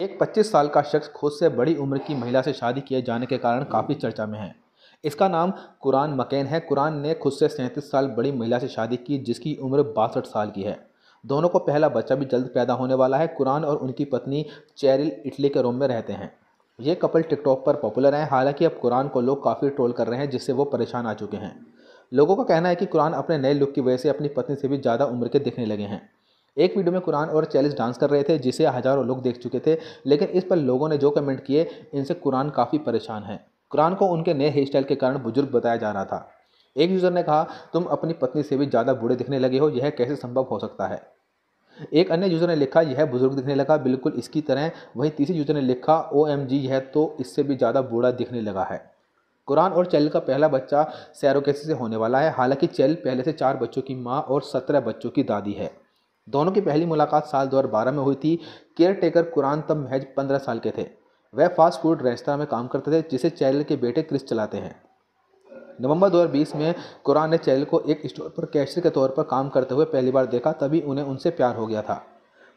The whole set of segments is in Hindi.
एक 25 साल का शख्स खुद से बड़ी उम्र की महिला से शादी किए जाने के कारण काफ़ी चर्चा में है इसका नाम कुरान मकैन है कुरान ने खुद से सैंतीस साल बड़ी महिला से शादी की जिसकी उम्र बासठ साल की है दोनों को पहला बच्चा भी जल्द पैदा होने वाला है कुरान और उनकी पत्नी चैरिल इटली के रोम में रहते हैं ये कपल टिकटॉक पर पॉपुलर हैं हालांकि अब कुरान को लोग काफ़ी ट्रोल कर रहे हैं जिससे वो परेशान आ चुके हैं लोगों का कहना है कि कुरान अपने नए लुक की वजह से अपनी पत्नी से भी ज़्यादा उम्र के दिखने लगे हैं एक वीडियो में कुरान और चैलिस डांस कर रहे थे जिसे हज़ारों लोग देख चुके थे लेकिन इस पर लोगों ने जो कमेंट किए इनसे कुरान काफ़ी परेशान है कुरान को उनके नए हेयर स्टाइल के कारण बुजुर्ग बताया जा रहा था एक यूज़र ने कहा तुम अपनी पत्नी से भी ज़्यादा बूढ़े दिखने लगे हो यह कैसे संभव हो सकता है एक अन्य यूज़र ने लिखा यह बुजुर्ग दिखने लगा बिल्कुल इसकी तरह वहीं तीसरे यूज़र ने लिखा ओ एम जी यह तो इससे भी ज़्यादा बूढ़ा दिखने लगा है कुरान और चैल का पहला बच्चा सैरोकेसी से होने वाला है हालांकि चैल पहले से चार बच्चों की माँ और सत्रह बच्चों की दादी है दोनों की पहली मुलाकात साल 2012 में हुई थी केयर टेकर कुरान तब महज 15 साल के थे वह फास्ट फूड रेस्तरा में काम करते थे जिसे चैनल के बेटे क्रिस चलाते हैं नवंबर 2020 में कुरान ने चैनल को एक स्टोर पर कैशियर के तौर पर काम करते हुए पहली बार देखा तभी उन्हें उनसे प्यार हो गया था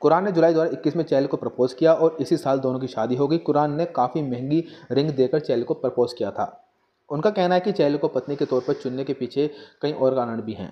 कुरान ने जुलाई 2021 में चैल को प्रपोज़ किया और इसी साल दोनों की शादी हो गई कुरान ने काफ़ी महंगी रिंग देकर चैल को प्रपोज़ किया था उनका कहना है कि चैल को पत्नी के तौर पर चुनने के पीछे कई और कारण भी हैं